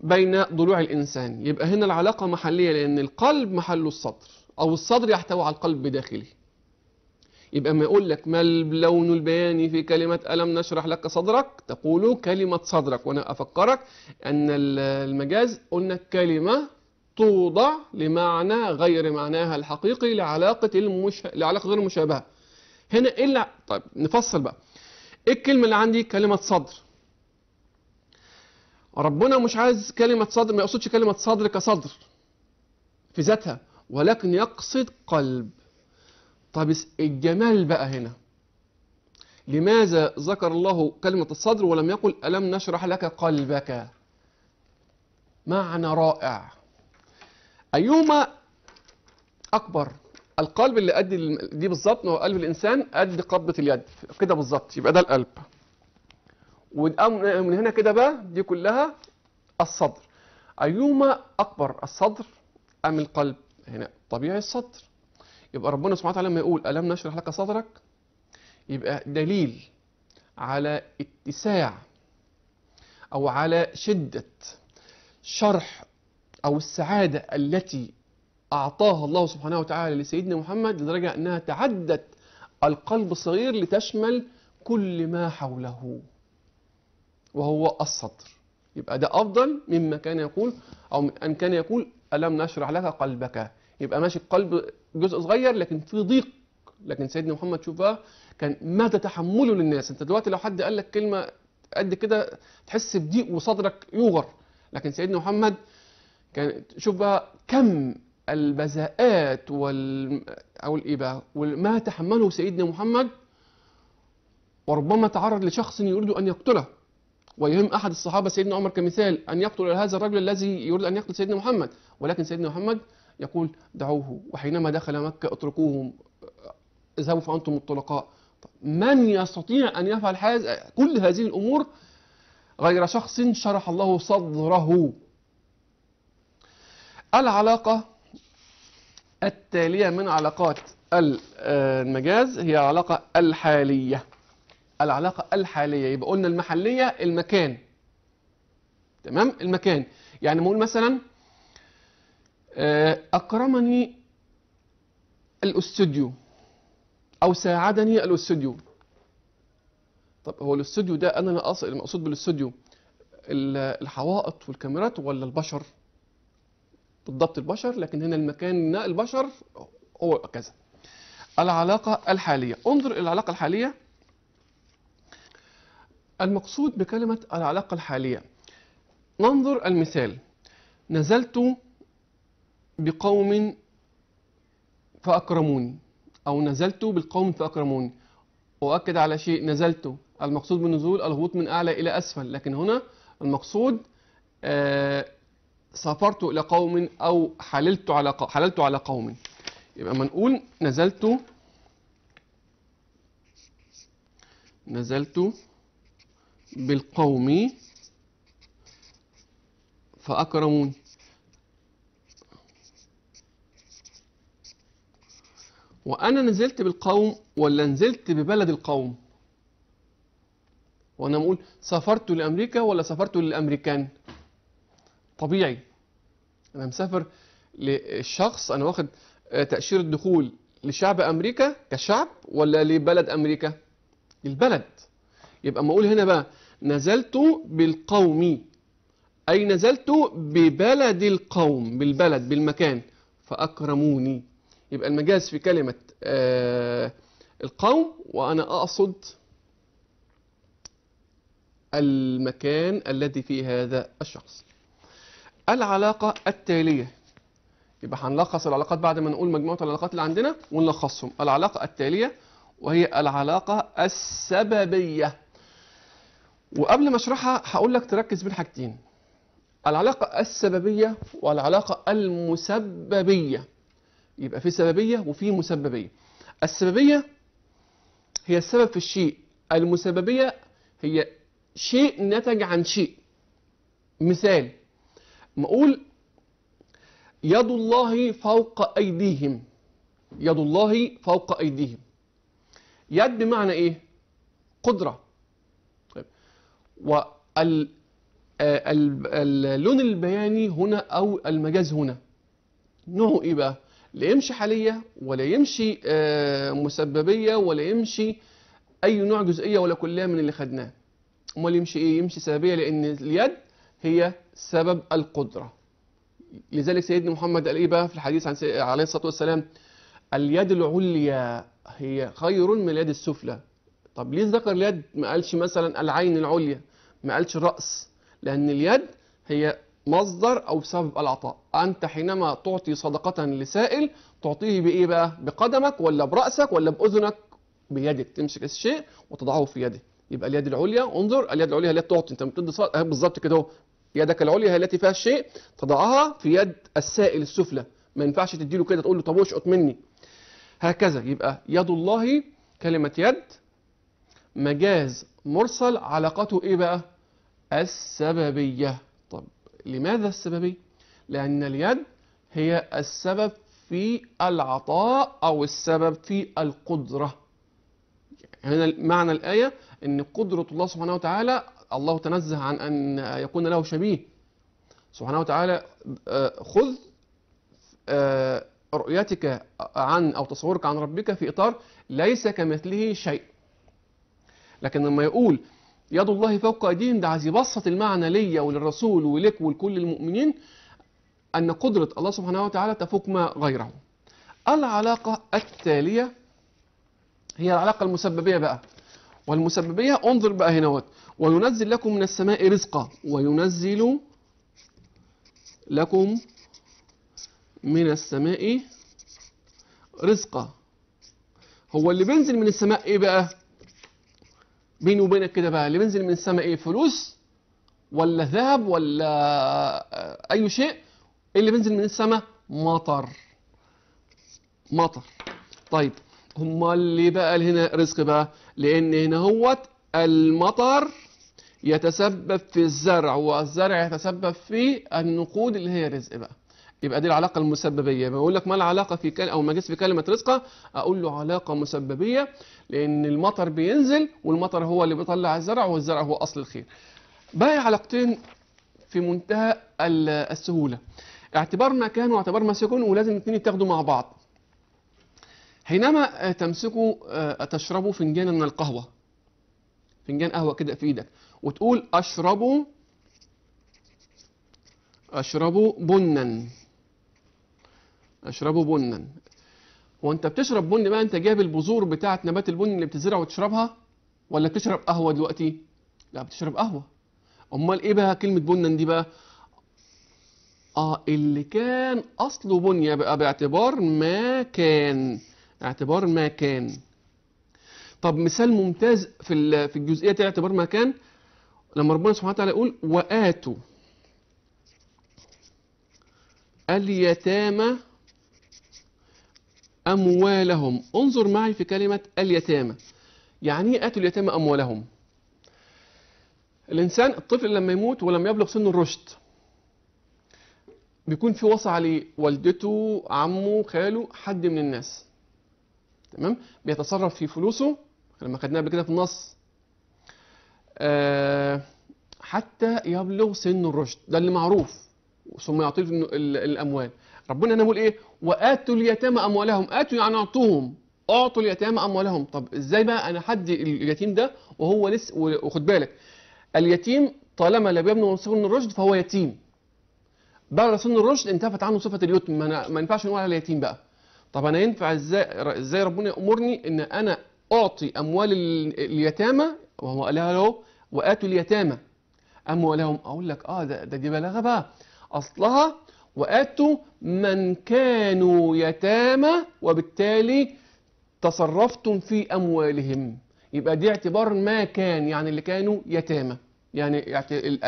S1: بين ضلوع الإنسان يبقى هنا العلاقة محلية لأن القلب محله الصدر أو الصدر يحتوي على القلب بداخله يبقى ما يقول لك ما اللون البياني في كلمة ألم نشرح لك صدرك تقول كلمة صدرك وأنا أفكرك أن المجاز قلنا كلمة توضع لمعنى غير معناها الحقيقي لعلاقة, المش... لعلاقة غير مشابهة هنا إيه اللي... طيب نفصل بقى إيه الكلمة اللي عندي كلمة صدر ربنا مش عايز كلمة صدر ما يقصدش كلمة صدر كصدر في ذاتها ولكن يقصد قلب طب الجمال بقى هنا لماذا ذكر الله كلمة الصدر ولم يقل ألم نشرح لك قلبك معنى رائع أيهما أكبر القلب اللي قد دي بالظبط هو قلب الإنسان قد قبضة اليد كده بالظبط يبقى ده القلب ومن هنا كده بقى دي كلها الصدر أيهما أكبر الصدر أم القلب هنا طبيعي الصدر يبقى ربنا سبحانه وتعالى لما يقول ألم نشرح لك صدرك يبقى دليل على اتساع أو على شدة شرح أو السعادة التي أعطاها الله سبحانه وتعالى لسيدنا محمد لدرجة أنها تعدت القلب الصغير لتشمل كل ما حوله وهو الصدر يبقى ده أفضل مما كان يقول أو أن كان يقول ألم نشرح لك قلبك يبقى ماشي القلب جزء صغير لكن في ضيق لكن سيدنا محمد شوف بقى كان ماذا تحمله للناس انت دلوقتي لو حد قال لك كلمه قد كده تحس بضيق وصدرك يوغر لكن سيدنا محمد كان شوف بقى كم البذاءات وال او الاباء وما تحمله سيدنا محمد وربما تعرض لشخص يريد ان يقتله ويهم احد الصحابه سيدنا عمر كمثال ان يقتل هذا الرجل الذي يريد ان يقتل سيدنا محمد ولكن سيدنا محمد يقول دعوه وحينما دخل مكة اتركوهم اذهبوا فأنتم الطلقاء من يستطيع أن يفعل كل هذه الأمور غير شخص شرح الله صدره العلاقة التالية من علاقات المجاز هي العلاقة الحالية العلاقة الحالية يبقى قلنا المحلية المكان تمام المكان يعني نقول مثلا آه، أكرمني الاستوديو أو ساعدني الاستوديو طب هو الاستوديو ده أنا المقصود بالاستوديو الحوائط والكاميرات ولا البشر بالضبط البشر لكن هنا المكان البشر هو كذا العلاقة الحالية انظر إلى العلاقة الحالية المقصود بكلمة العلاقة الحالية ننظر المثال نزلت بقوم فأكرموني أو نزلت بالقوم فأكرموني وأكد على شيء نزلت المقصود بالنزول الهبوط من أعلى إلى أسفل لكن هنا المقصود آه، سافرت إلى قوم أو حللت على حللت على قوم يبقى ما نقول نزلت نزلت بالقوم فأكرموني وانا نزلت بالقوم ولا نزلت ببلد القوم وانا بقول سافرت لامريكا ولا سافرت للامريكان طبيعي انا مسافر للشخص انا واخد آه، تاشيره دخول لشعب امريكا كشعب ولا لبلد امريكا البلد يبقى اما اقول هنا بقى نزلت بالقوم اي نزلت ببلد القوم بالبلد بالمكان فاكرموني يبقى المجاز في كلمة آه، القوم وأنا أقصد المكان الذي فيه هذا الشخص العلاقة التالية يبقى هنلخص العلاقات بعد ما نقول مجموعة العلاقات اللي عندنا ونلخصهم العلاقة التالية وهي العلاقة السببية وقبل ما اشرحها هقول لك تركز بين حاجتين العلاقة السببية والعلاقة المسببية يبقى في سببية وفي مسببية السببية هي السبب في الشيء المسببية هي شيء نتج عن شيء مثال ما أقول يد الله فوق أيديهم يد الله فوق أيديهم يد بمعنى إيه؟ قدرة طيب. واللون آه، البياني هنا أو المجاز هنا نوعه إيه بقى؟ لا يمشي حالية ولا يمشي آه، مسببية ولا يمشي أي نوع جزئية ولا كلية من اللي خدناه أمال يمشي إيه؟ يمشي سببية لأن اليد هي سبب القدرة لذلك سيدنا محمد قال إيه بقى في الحديث عن سي... عليه الصلاة والسلام اليد العليا هي خير من اليد السفلى طب ليه ذكر اليد ما قالش مثلا العين العليا ما قالش الرأس لأن اليد هي مصدر أو بسبب العطاء أنت حينما تعطي صدقة لسائل تعطيه بإيه بقى؟ بقدمك ولا برأسك ولا بأذنك بيدك تمسك الشيء وتضعه في يده يبقى اليد العليا انظر اليد العليا هي التي تعطي انت بتدي آه، بالظبط كده اهو يدك العليا هي التي فيها الشيء تضعها في يد السائل السفلى ما ينفعش تدي له كده تقول له طب اشقط مني هكذا يبقى يد الله كلمة يد مجاز مرسل علاقته ايه بقى السببيه لماذا السببية؟ لأن اليد هي السبب في العطاء أو السبب في القدرة يعني هنا معنى الآية أن قدرة الله سبحانه وتعالى الله تنزه عن أن يكون له شبيه سبحانه وتعالى آه، خذ آه، رؤيتك عن أو تصورك عن ربك في إطار ليس كمثله شيء لكن لما يقول يد الله فوق أيديهم ده عايز يبسط المعنى ليا وللرسول ولك ولكل المؤمنين أن قدرة الله سبحانه وتعالى تفوق ما غيره العلاقة التالية هي العلاقة المسببية بقى والمسببية انظر بقى هنا وينزل لكم من السماء رزقا وينزل لكم من السماء رزقا هو اللي بينزل من السماء ايه بقى بيني وبينك كده بقى اللي بينزل من السماء ايه فلوس ولا ذهب ولا اي شيء اللي بينزل من السماء مطر مطر طيب هما اللي بقى هنا رزق بقى لان هنا هوت المطر يتسبب في الزرع والزرع يتسبب في النقود اللي هي رزق بقى يبقى دي العلاقه المسببيه بقول لك ما العلاقه في كل او مجاز في كلمه رزقه اقول له علاقه مسببيه لان المطر بينزل والمطر هو اللي بيطلع الزرع والزرع هو اصل الخير باقي علاقتين في منتهى السهوله اعتبار مكان واعتبار مسكن ولازم الاثنين يتاخدوا مع بعض حينما تمسكوا آه، تشربوا فنجان من القهوه فنجان قهوه كده في ايدك وتقول اشربوا اشربوا بنا اشربوا بنا وانت بتشرب بن بقى انت جايب البذور بتاعه نبات البن اللي بتزرعه وتشربها ولا بتشرب قهوه دلوقتي لا بتشرب قهوه امال ايه بقى كلمه بنا دي بقى اه اللي كان اصله بنيه بقى باعتبار ما كان اعتبار ما كان طب مثال ممتاز في في الجزئيه دي اعتبار ما كان لما ربنا سبحانه وتعالى يقول واتوا اليتامى أموالهم انظر معي في كلمة اليتامى يعني إيه آتوا اليتامى أموالهم الإنسان الطفل لما يموت ولما يبلغ سن الرشد بيكون في وصى عليه والدته عمه خاله حد من الناس تمام بيتصرف في فلوسه لما خدناها قبل كده في النص أه حتى يبلغ سن الرشد ده اللي معروف ثم يعطيه الاموال ربنا هنا بيقول ايه واتوا اليتامى اموالهم اتوا يعني اعطوهم اعطوا اليتامى اموالهم طب ازاي بقى انا حدي اليتيم ده وهو لسه وخد بالك اليتيم طالما لم يبلغ سن الرشد فهو يتيم بلغ سن الرشد انتفت عنه صفه اليتم ما, ينفعش نقول على يتيم بقى طب انا ينفع ازاي ازاي ربنا يامرني ان انا اعطي اموال اليتامى وهو قالها له واتوا اليتامى اموالهم اقول لك اه ده, ده دي بلاغه بقى اصلها وآتوا من كانوا يتامى وبالتالي تصرفتم في أموالهم يبقى دي اعتبار ما كان يعني اللي كانوا يتامى يعني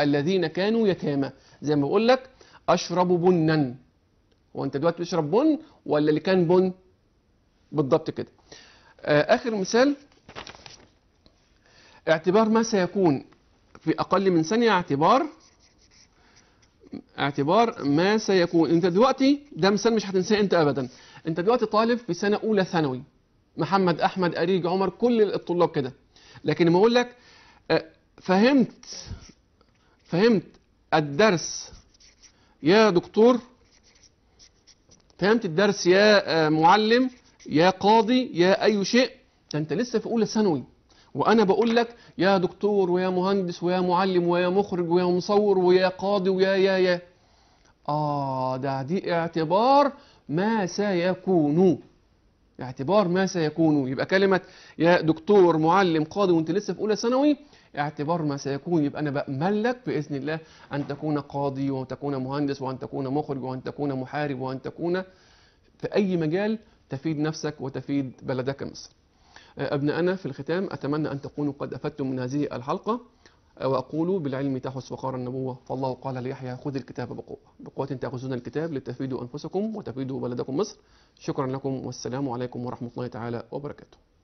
S1: الذين كانوا يتامى زي ما بقول لك أشرب بنا وانت دلوقتي بتشرب بن ولا اللي كان بن بالضبط كده آه، آخر مثال اعتبار ما سيكون في أقل من ثانية اعتبار اعتبار ما سيكون انت دلوقتي ده مثال مش هتنساه انت ابدا انت دلوقتي طالب في سنه اولى ثانوي محمد احمد اريج عمر كل الطلاب كده لكن لما اقول لك آه، فهمت فهمت الدرس يا دكتور فهمت الدرس يا آه، معلم يا قاضي يا اي شيء ده انت لسه في اولى ثانوي وانا بقول لك يا دكتور ويا مهندس ويا معلم ويا مخرج ويا مصور ويا قاضي ويا يا يا اه ده دي اعتبار ما سيكون اعتبار ما سيكون يبقى كلمه يا دكتور معلم قاضي وانت لسه في اولى ثانوي اعتبار ما سيكون يبقى انا بامل لك باذن الله ان تكون قاضي وان تكون مهندس وان تكون مخرج وان تكون محارب وان تكون في اي مجال تفيد نفسك وتفيد بلدك مصر آه، أبنائنا في الختام أتمنى أن تكونوا قد أفدتم من هذه الحلقة آه، وأقول بالعلم تحس وقار النبوة فالله قال ليحيى خذ الكتاب بقوة بقوة تأخذون الكتاب لتفيدوا أنفسكم وتفيدوا بلدكم مصر شكرا لكم والسلام عليكم ورحمة الله تعالى وبركاته